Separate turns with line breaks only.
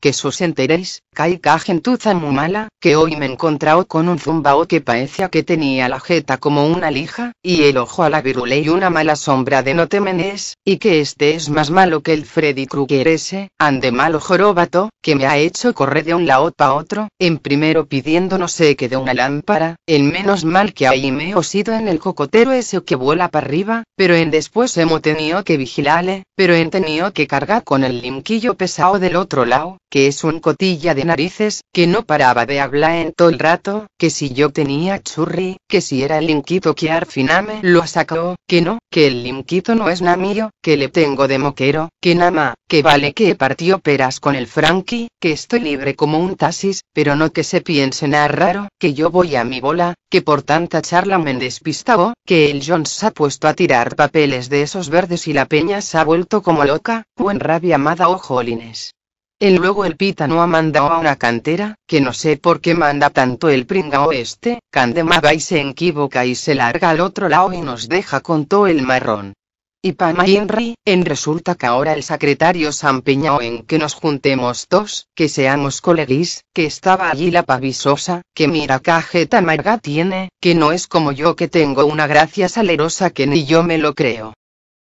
que sos enteréis, que en gentuza muy mala, que hoy me encontrao con un zumbao que parecía que tenía la jeta como una lija, y el ojo a la virule y una mala sombra de no temenés, y que este es más malo que el Freddy Krueger ese, ande malo jorobato, que me ha hecho correr de un lado pa otro, en primero pidiendo no sé qué de una lámpara, en menos mal que ahí me he osido en el cocotero ese que vuela para arriba, pero en después hemos tenido que vigilarle, pero he tenido que cargar con el limquillo pesado del otro lado, que es un cotilla de narices, que no paraba de hablar en todo el rato, que si yo tenía churri, que si era el linquito que Arfiname lo sacó, que no, que el linquito no es na mío, que le tengo de moquero, que nada que vale que partió peras con el Frankie, que estoy libre como un taxis, pero no que se piense nada raro, que yo voy a mi bola, que por tanta charla me despistó, que el Jones ha puesto a tirar papeles de esos verdes y la peña se ha vuelto como loca, o en rabia amada o jolines. El luego el no ha mandado a una cantera, que no sé por qué manda tanto el pringao este, candemaga y se equivoca y se larga al otro lado y nos deja con todo el marrón. Y Pama y Henry, en resulta que ahora el secretario se han en que nos juntemos dos, que seamos coleguis, que estaba allí la pavisosa, que mira cajeta amarga tiene, que no es como yo que tengo una gracia salerosa que ni yo me lo creo.